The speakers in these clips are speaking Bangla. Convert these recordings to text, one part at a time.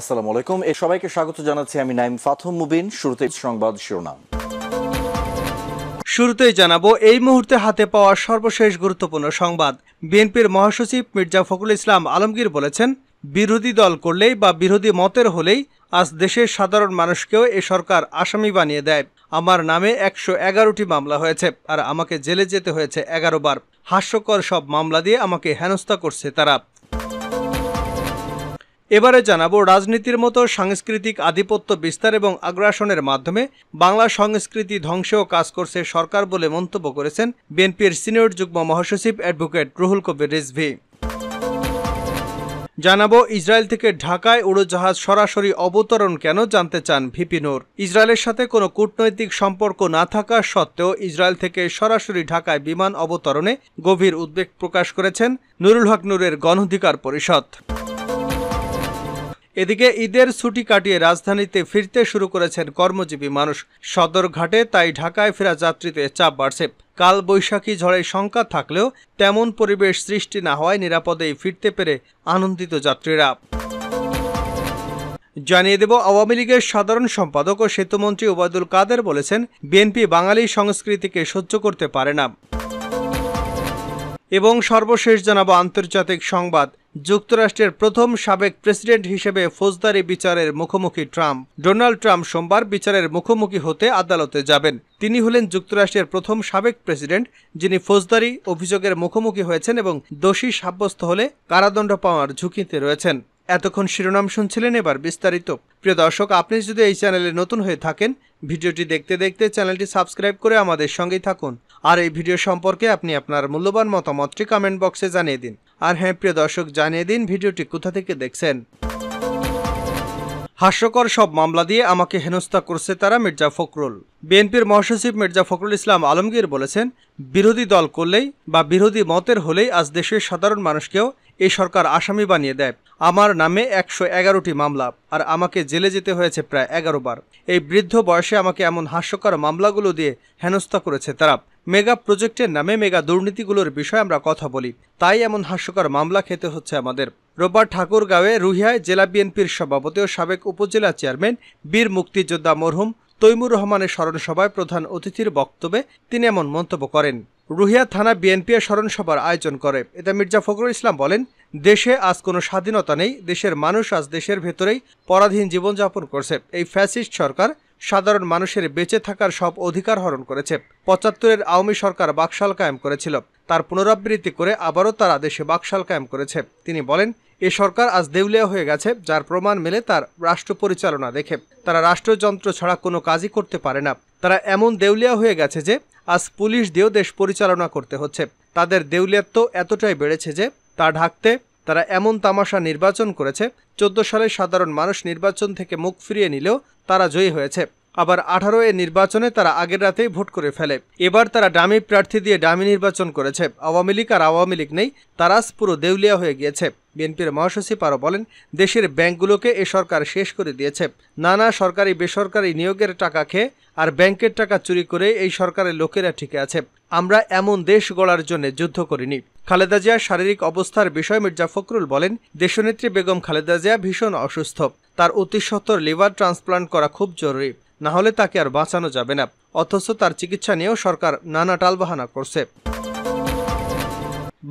আসসালামু আলাইকুম এ সবাইকে স্বাগত জানাচ্ছি আমি নাইম ফাথম মুবিন শুরুতে সংবাদ শিরোনাম শুরুতেই জানাবো এই মুহূর্তে হাতে পাওয়া সর্বশেষ গুরুত্বপূর্ণ সংবাদ বিএনপির মহাসচিব মির্জা ফখরুল ইসলাম আলমগীর বলেছেন বিরোধী দল করলেই বা বিরোধী মতের হলেই আজ দেশের সাধারণ মানুষকেও এ সরকার আসামি বানিয়ে দেয় আমার নামে একশো এগারোটি মামলা হয়েছে আর আমাকে জেলে যেতে হয়েছে এগারো বার হাস্যকর সব মামলা দিয়ে আমাকে হেনস্থা করছে তারা এবারে জানাবো রাজনীতির মতো সাংস্কৃতিক আধিপত্য বিস্তার এবং আগ্রাসনের মাধ্যমে বাংলা সংস্কৃতি ধ্বংসেও কাজ করছে সরকার বলে মন্তব্য করেছেন বিএনপির সিনিয়র যুগ্ম মহাসচিব অ্যাডভোকেট রুহুল কবির রিজভি জানাবো ইসরায়েল থেকে ঢাকায় উড়োজাহাজ সরাসরি অবতরণ কেন জানতে চান ভিপিনুর ইসরায়েলের সাথে কোনো কূটনৈতিক সম্পর্ক না থাকা সত্ত্বেও ইসরায়েল থেকে সরাসরি ঢাকায় বিমান অবতরণে গভীর উদ্বেগ প্রকাশ করেছেন নুরুল হক নুরের অধিকার পরিষদ এদিকে ঈদের ছুটি কাটিয়ে রাজধানীতে ফিরতে শুরু করেছেন কর্মজীবী মানুষ সদরঘাটে তাই ঢাকায় ফেরা যাত্রীতে চাপ বাড়ছে কাল বৈশাখী ঝড়ের শঙ্কা থাকলেও তেমন পরিবেশ সৃষ্টি না হওয়ায় নিরাপদেই ফিরতে পেরে আনন্দিত যাত্রীরা জানিয়ে দেব আওয়ামী লীগের সাধারণ সম্পাদক ও সেতুমন্ত্রী ওবায়দুল কাদের বলেছেন বিএনপি বাঙালি সংস্কৃতিকে সহ্য করতে পারে না এবং সর্বশেষ জানাবো আন্তর্জাতিক সংবাদ যুক্তরাষ্ট্রের প্রথম সাবেক প্রেসিডেন্ট হিসেবে ফৌজদারি বিচারের মুখোমুখি ট্রাম্প ডোনাল্ড ট্রাম্প সোমবার বিচারের মুখোমুখি হতে আদালতে যাবেন তিনি হলেন যুক্তরাষ্ট্রের প্রথম সাবেক প্রেসিডেন্ট যিনি ফৌজদারি অভিযোগের মুখোমুখি হয়েছেন এবং দোষী সাব্যস্ত হলে কারাদণ্ড পাওয়ার ঝুঁকিতে রয়েছেন এতক্ষণ শিরোনাম শুনছিলেন এবার বিস্তারিত প্রিয় দর্শক আপনি যদি এই চ্যানেলে নতুন হয়ে থাকেন ভিডিওটি দেখতে দেখতে চ্যানেলটি সাবস্ক্রাইব করে আমাদের সঙ্গেই থাকুন আর এই ভিডিও সম্পর্কে আপনি আপনার মূল্যবান মতামতটি কমেন্ট বক্সে জানিয়ে দিন আর হ্যাঁ প্রিয় দর্শক জানিয়ে দিন ভিডিওটি কোথা থেকে দেখছেন হাস্যকর সব মামলা দিয়ে আমাকে হেনস্থা করছে তারা মির্জা ফখরুল বিএনপির মহাসচিব মির্জা ফখরুল ইসলাম আলমগীর বলেছেন বিরোধী দল করলেই বা বিরোধী মতের হলেই আজ দেশের সাধারণ মানুষকেও এই সরকার আসামি বানিয়ে দেয় আমার নামে একশো এগারোটি মামলা আর আমাকে জেলে যেতে হয়েছে প্রায় এগারো বার এই বৃদ্ধ বয়সে আমাকে এমন হাস্যকর মামলাগুলো দিয়ে হেনস্থা করেছে তারা মেগা প্রজেক্টের নামে মেগা দুর্নীতিগুলোর বিষয়ে আমরা কথা বলি তাই এমন হাস্যকর মামলা খেতে হচ্ছে আমাদের রোববার ঠাকুরগাঁওয়ে রুহিয়ায় জেলা বিএনপির সভাপতি ও সাবেক উপজেলা চেয়ারম্যান বীর মুক্তিযোদ্ধা মরহুম তৈমুর রহমানের স্মরণসভায় প্রধান অতিথির বক্তব্যে তিনি এমন মন্তব্য করেন রুহিয়া থানা বিএনপি স্মরণ সভার আয়োজন করে এতে মির্জা ফখরুল ইসলাম বলেন দেশে আজ কোনো স্বাধীনতা নেই দেশের মানুষ আজ দেশের ভেতরেই পরাধীন জীবনযাপন করছে এই ফ্যাসিস্ট সরকার সাধারণ মানুষের বেঁচে থাকার সব অধিকার হরণ করেছে পঁচাত্তরের আওয়ামী সরকার বাকশাল কায়েম করেছিল তার পুনরাবৃত্তি করে আবারও তারা দেশে বাকশাল কায়েম করেছে তিনি বলেন এ সরকার আজ দেউলিয়া হয়ে গেছে যার প্রমাণ মেলে তার রাষ্ট্র পরিচালনা দেখে তারা রাষ্ট্রযন্ত্র ছাড়া কোনো কাজই করতে পারে না তারা এমন দেউলিয়া হয়ে গেছে যে আজ পুলিশ দিয়েও দেশ পরিচালনা করতে হচ্ছে তাদের দেউলিয়াত্ব এতটাই বেড়েছে যে তা ঢাকতে তারা এমন তামাশা নির্বাচন করেছে চোদ্দ সালে সাধারণ মানুষ নির্বাচন থেকে মুখ ফিরিয়ে নিলেও তারা জয়ী হয়েছে আবার আঠারো এ নির্বাচনে তারা আগের রাতেই ভোট করে ফেলে এবার তারা ডামি প্রার্থী দিয়ে ডামি নির্বাচন করেছে আওয়ামী লীগ আর আওয়ামী লীগ নেই তারাস পুরো দেউলিয়া হয়ে গিয়েছে বিএনপির মহাসচিব আরও বলেন দেশের ব্যাংকগুলোকে এ সরকার শেষ করে দিয়েছে নানা সরকারি বেসরকারি নিয়োগের টাকা খেয়ে আর ব্যাংকের টাকা চুরি করে এই সরকারের লোকেরা ঠিকে আছে আমরা এমন দেশ গড়ার জন্য যুদ্ধ করিনি খালেদা জিয়ার শারীরিক অবস্থার বিষয়ে মির্জা ফখরুল বলেন দেশনেত্রী বেগম খালেদা জিয়া ভীষণ অসুস্থ তার অতি লিভার ট্রান্সপ্লান্ট করা খুব জরুরি না হলে তাকে আর বাঁচানো যাবে না অথচ তার চিকিৎসা নিয়েও সরকার নানা টালবাহানা করছে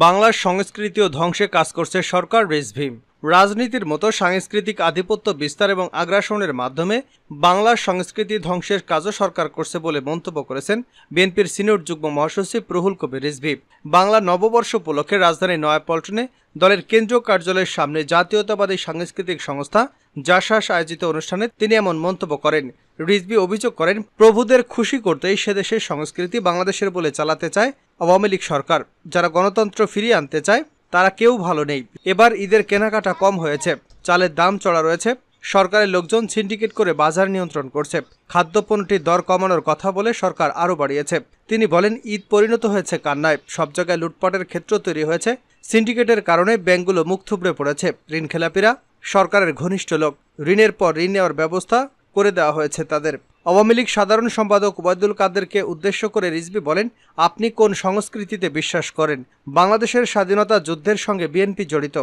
বাংলার সংস্কৃতিও ধ্বংসে কাজ করছে সরকার রেজভিম রাজনীতির মতো সাংস্কৃতিক আধিপত্য বিস্তার এবং আগ্রাসনের মাধ্যমে বাংলার সংস্কৃতি ধ্বংসের কাজও সরকার করছে বলে মন্তব্য করেছেন বিএনপির সিনিয়র যুগ্ম মহাসচিব প্রহুল কবির রিজভি বাংলা নববর্ষ উপলক্ষে রাজধানী নয়াপল্টনে দলের কেন্দ্রীয় কার্যালয়ের সামনে জাতীয়তাবাদী সাংস্কৃতিক সংস্থা জাসাস আয়োজিত অনুষ্ঠানে তিনি এমন মন্তব্য করেন রিজভি অভিযোগ করেন প্রভুদের খুশি করতেই সেদেশের সংস্কৃতি বাংলাদেশের বলে চালাতে চায় আওয়ামী লীগ সরকার যারা গণতন্ত্র ফিরিয়ে আনতে চায় তারা কেউ ভালো নেই এবার ঈদের কেনাকাটা কম হয়েছে চালের দাম চড়া রয়েছে সরকারের লোকজন সিন্ডিকেট করে বাজার নিয়ন্ত্রণ করছে খাদ্যপণ্যটির দর কমানোর কথা বলে সরকার আরও বাড়িয়েছে তিনি বলেন ঈদ পরিণত হয়েছে কান্নায় সব জায়গায় লুটপাটের ক্ষেত্র তৈরি হয়েছে সিন্ডিকেটের কারণে ব্যাঙ্কগুলো মুখ থুবড়ে পড়েছে ঋণখেলাপিরা সরকারের ঘনিষ্ঠ লোক ঋণের পর ঋণ নেওয়ার ব্যবস্থা করে দেওয়া হয়েছে তাদের আওয়ামী লীগ সাধারণ সম্পাদক ওবায়দুল কাদেরকে উদ্দেশ্য করে রিজবি বলেন আপনি কোন সংস্কৃতিতে বিশ্বাস করেন বাংলাদেশের স্বাধীনতা যুদ্ধের সঙ্গে বিএনপি জড়িত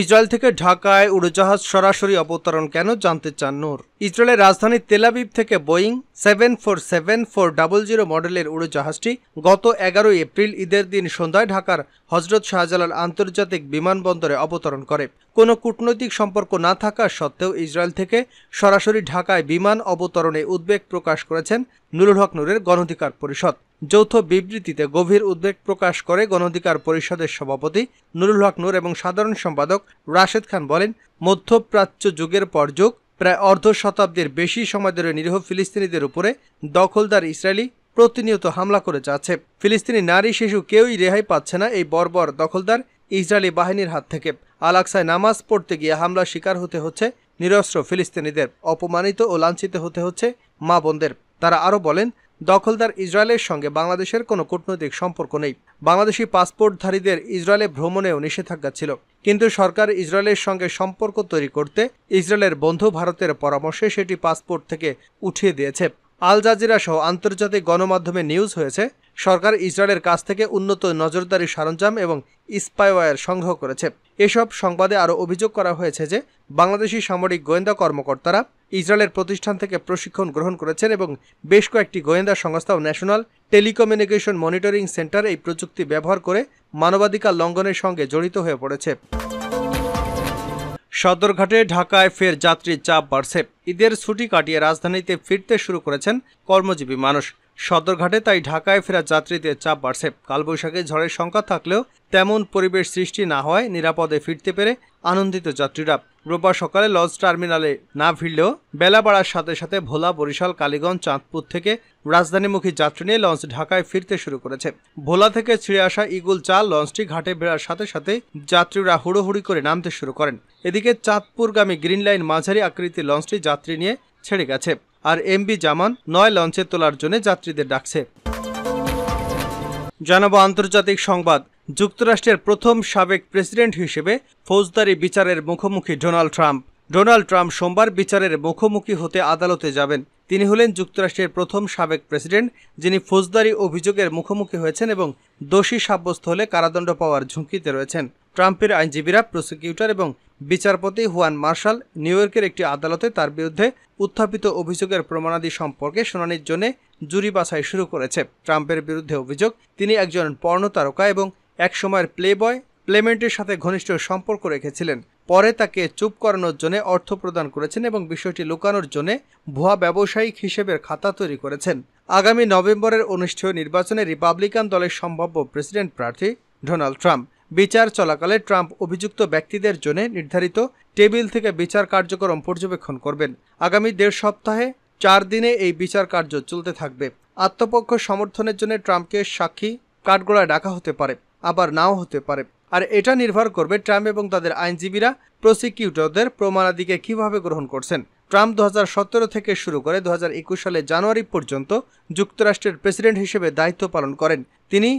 ইসরায়েল থেকে ঢাকায় উড়োজাহাজ সরাসরি অবতরণ কেন জানতে চান নূর ইসরায়েলের রাজধানী তেলাবিব থেকে Boeing seven four seven four double zero মডেলের উড়োজাহাজটি গত এগারোই এপ্রিল ঈদের দিন সন্ধ্যায় ঢাকার হজরত শাহজালাল আন্তর্জাতিক বিমানবন্দরে অবতরণ করে কোনো কূটনৈতিক সম্পর্ক না থাকা সত্ত্বেও ইসরায়েল থেকে সরাসরি ঢাকায় বিমান অবতরণে উদ্বেগ প্রকাশ করেছেন নুরুল হক নূরের গণধিকার পরিষদ যৌথ বিবৃতিতে গভীর উদ্বেগ প্রকাশ করে গণধিকার পরিষদের সভাপতি নুরুল হক নূর এবং সাধারণ সম্পাদক রাশেদ খান বলেন মধ্যপ্রাচ্য যুগের পর যুগ প্রায় অর্ধ শতাব্দীর বেশি সময় ধরে নিরীহ ফিলিস্তিনিদের উপরে দখলদার ইসরায়েলি প্রতিনিয়ত হামলা করে যাচ্ছে ফিলিস্তিনি নারী শিশু কেউই রেহাই পাচ্ছে না এই বর্বর দখলদার ইসরায়েলি বাহিনীর হাত থেকে আলাক্সায় নামাজ পড়তে গিয়ে হামলা শিকার হতে হচ্ছে নিরস্ত্র ফিলিস্তিনিদের অপমানিত ও লাঞ্ছিত হতে হচ্ছে মা বোনদের তারা আরও বলেন দখলদার ইসরায়েলের সঙ্গে বাংলাদেশের কোনো কূটনৈতিক সম্পর্ক নেই বাংলাদেশি পাসপোর্টধারীদের ইসরায়েলে ভ্রমণেও নিষেধাজ্ঞা ছিল কিন্তু সরকার ইসরায়েলের সঙ্গে সম্পর্ক তৈরি করতে ইসরায়েলের বন্ধু ভারতের পরামর্শে সেটি পাসপোর্ট থেকে উঠিয়ে দিয়েছে আল জাজিরা সহ আন্তর্জাতিক গণমাধ্যমে নিউজ হয়েছে সরকার ইসরায়েলের কাছ থেকে উন্নত নজরদারি সরঞ্জাম এবং স্পাইওয়ার সংগ্রহ করেছে এসব সংবাদে আরও অভিযোগ করা হয়েছে যে বাংলাদেশি সামরিক গোয়েন্দা কর্মকর্তারা ইসরায়েলের প্রতিষ্ঠান থেকে প্রশিক্ষণ গ্রহণ করেছেন এবং বেশ কয়েকটি গোয়েন্দা সংস্থা ও ন্যাশনাল টেলিকমিউনিকেশন মনিটরিং সেন্টার এই প্রযুক্তি ব্যবহার করে মানবাধিকার লঙ্ঘনের সঙ্গে জড়িত হয়ে পড়েছে সদরঘাটে ঢাকায় ফের যাত্রীর চাপ বাড়ছে ঈদের ছুটি কাটিয়ে রাজধানীতে ফিরতে শুরু করেছেন কর্মজীবী মানুষ সদরঘাটে তাই ঢাকায় ফেরা যাত্রীদের চাপ বাড়ছে কালবৈশাখে ঝড়ের সংখ্যা থাকলেও তেমন পরিবেশ সৃষ্টি না হওয়ায় নিরাপদে ফিরতে পেরে আনন্দিত যাত্রীরা রোববার সকালে লঞ্চ টার্মিনালে না ফিরলেও বেলা বাড়ার সাথে সাথে ভোলা বরিশাল কালীগঞ্জ চাঁদপুর থেকে রাজধানীমুখী যাত্রী নিয়ে লঞ্চ ঢাকায় ফিরতে শুরু করেছে ভোলা থেকে ছিঁড়ে আসা ইগুল চাল লঞ্চটি ঘাটে বেড়ার সাথে সাথে যাত্রীরা হুড়োহুড়ি করে নামতে শুরু করেন এদিকে চাঁদপুরগামী গ্রিন লাইন মাঝারি আকৃতির লঞ্চটি যাত্রী নিয়ে ছেড়ে গেছে আর এমবি জামান নয় লঞ্চে তোলার জন্য যাত্রীদের ডাকছে জানাবো আন্তর্জাতিক সংবাদ যুক্তরাষ্ট্রের প্রথম সাবেক প্রেসিডেন্ট হিসেবে ফৌজদারি বিচারের মুখোমুখি ডোনাল্ড ট্রাম্প ডোনাল্ড ট্রাম্প সোমবার বিচারের মুখোমুখি হতে আদালতে যাবেন তিনি হলেন যুক্তরাষ্ট্রের প্রথম সাবেক প্রেসিডেন্ট যিনি ফৌজদারি অভিযোগের মুখোমুখি হয়েছেন এবং দোষী সাব্যস্ত হলে কারাদণ্ড পাওয়ার ঝুঁকিতে রয়েছেন ট্রাম্পের আইনজীবীরা প্রসিকিউটর এবং বিচারপতি হুয়ান মার্শাল নিউ ইয়র্কের একটি আদালতে তার বিরুদ্ধে উত্থাপিত অভিযোগের প্রমাণাদি সম্পর্কে শুনানির জন্য জুরি বাছাই শুরু করেছে ট্রাম্পের বিরুদ্ধে অভিযোগ তিনি একজন পর্ণ তারকা এবং একসময়ের প্লেবয় প্লেমেন্টের সাথে ঘনিষ্ঠ সম্পর্ক রেখেছিলেন পরে তাকে চুপ করানোর জন্য অর্থ প্রদান করেছেন এবং বিষয়টি লুকানোর জন্য ভুয়া ব্যবসায়িক হিসেবের খাতা তৈরি করেছেন আগামী নভেম্বরের অনুষ্ঠেয় নির্বাচনে রিপাবলিকান দলের সম্ভাব্য প্রেসিডেন্ট প্রার্থী ডোনাল্ড ট্রাম্প বিচার চলাকালে ট্রাম্প অভিযুক্ত ব্যক্তিদের জন্য নির্ধারিত টেবিল থেকে বিচার কার্যক্রম পর্যবেক্ষণ করবেন আগামী দেড় সপ্তাহে চার দিনে এই বিচার কার্য চলতে থাকবে আত্মপক্ষ সমর্থনের জন্য ট্রাম্পকে সাক্ষী কাঠগোড়ায় ডাকা হতে পারে আবার নাও হতে পারে আর এটা নির্ভর করবে ট্রাম্প এবং তাদের আইনজীবীরা প্রসিকিউটরদের প্রমাণাদিকে কিভাবে গ্রহণ করছেন ট্রাম্প দু থেকে শুরু করে দু সালে জানুয়ারি পর্যন্ত যুক্তরাষ্ট্রের প্রেসিডেন্ট হিসেবে দায়িত্ব পালন করেন তিনি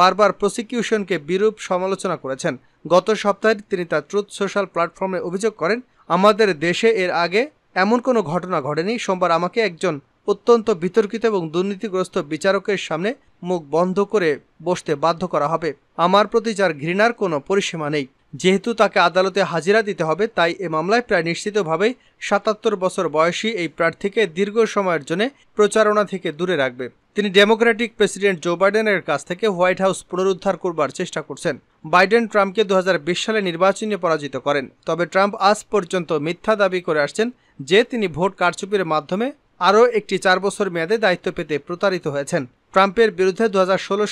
বারবার প্রসিকিউশনকে বিরূপ সমালোচনা করেছেন গত সপ্তাহে তিনি তার ট্রুথ সোশ্যাল প্ল্যাটফর্মে অভিযোগ করেন আমাদের দেশে এর আগে এমন কোনো ঘটনা ঘটেনি সোমবার আমাকে একজন অত্যন্ত বিতর্কিত এবং দুর্নীতিগ্রস্ত বিচারকের সামনে মুখ বন্ধ করে বসতে বাধ্য করা হবে আমার প্রতি যার ঘৃণার কোনো পরিসীমা নেই যেহেতু তাকে আদালতে হাজিরা দিতে হবে তাই এ মামলায় প্রায় নিশ্চিতভাবেই সাতাত্তর বছর বয়সী এই প্রার্থীকে দীর্ঘ সময়ের জন্য প্রচারণা থেকে দূরে রাখবে তিনি ডেমোক্রেটিক প্রেসিডেন্ট জো বাইডেনের কাছ থেকে হোয়াইট হাউস পুনরুদ্ধার করবার চেষ্টা করছেন বাইডেন ট্রাম্পকে দু সালে নির্বাচনে পরাজিত করেন তবে ট্রাম্প আজ পর্যন্ত মিথ্যা দাবি করে আসছেন যে তিনি ভোট কারচুপির মাধ্যমে আরও একটি চার বছর মেয়াদে দায়িত্ব পেতে প্রতারিত হয়েছেন ট্রাম্পের বিরুদ্ধে দু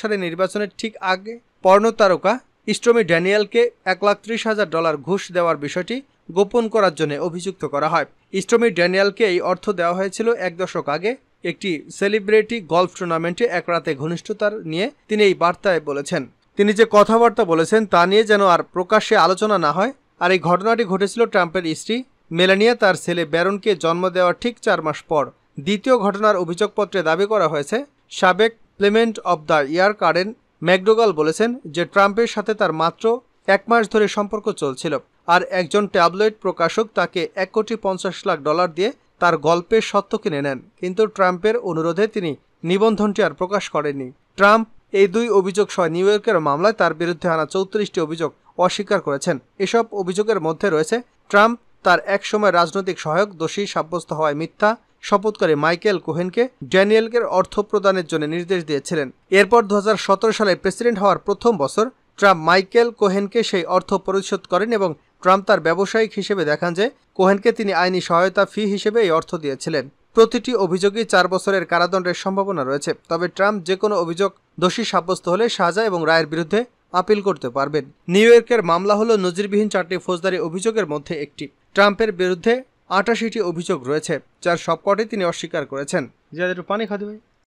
সালে নির্বাচনের ঠিক আগে পর্ণ তারকা ইস্ট্রমি ড্যানিয়ালকে এক লাখ ত্রিশ হাজার ডলার ঘুষ দেওয়ার বিষয়টি গোপন করার জন্য অভিযুক্ত করা হয় ইস্ট্রমি ড্যানিয়ালকে এই অর্থ দেওয়া হয়েছিল এক দশক আগে একটি সেলিব্রিটি গলফ টুর্নামেন্টে এক রাতে ঘনিষ্ঠতার নিয়ে তিনি এই বার্তায় বলেছেন তিনি যে কথাবার্তা বলেছেন তা নিয়ে যেন আর প্রকাশ্যে আলোচনা না হয় আর এই ঘটনাটি ঘটেছিল ট্রাম্পের স্ত্রী মেলানিয়া তার ছেলে ব্যারনকে জন্ম দেওয়ার ঠিক চার মাস পর দ্বিতীয় ঘটনার অভিযোগপত্রে দাবি করা হয়েছে সাবেক playmate of the year Karen McDougal বলেছেন যে ট্রাম্পের সাথে তার মাত্র এক মাস ধরে সম্পর্ক চলছিল আর একজন ট্যাবলয়েড প্রকাশক তাকে এক কোটি পঞ্চাশ লাখ ডলার দিয়ে তার গল্পের সত্য কিনে নেন কিন্তু ট্রাম্পের অনুরোধে তিনি নিবন্ধনটি আর প্রকাশ করেননি ট্রাম্প এই দুই অভিযোগ সহ নিউ ইয়র্কের মামলায় তার বিরুদ্ধে আনা চৌত্রিশটি অভিযোগ অস্বীকার করেছেন এসব অভিযোগের মধ্যে রয়েছে ট্রাম্প তার একসময় রাজনৈতিক সহায়ক দোষী সাব্যস্ত হওয়ায় মিথ্যা শপথকারী মাইকেল কোহেনকে ড্যানিয়েলকে অর্থ প্রদানের জন্য নির্দেশ দিয়েছিলেন এরপর দু সালে প্রেসিডেন্ট হওয়ার প্রথম বছর ট্রাম্প মাইকেল কোহেনকে সেই অর্থ পরিশোধ করেন এবং ট্রাম্প তার ব্যবসায়িক হিসেবে দেখান যে কোহেনকে তিনি আইনি সহায়তা ফি হিসেবে এই অর্থ দিয়েছিলেন প্রতিটি অভিযোগই চার বছরের কারাদণ্ডের সম্ভাবনা রয়েছে তবে ট্রাম্প যে কোনো অভিযোগ দোষী সাব্যস্ত হলে সাজা এবং রায়ের বিরুদ্ধে আপিল করতে পারবেন নিউ ইয়র্কের মামলা হল নজিরবিহীন চারটি ফৌজদারি অভিযোগের মধ্যে একটি ট্রাম্পের বিরুদ্ধে আটাশিটি অভিযোগ রয়েছে যার সবকটি তিনি অস্বীকার করেছেন যাদের পানি খাওয়াতে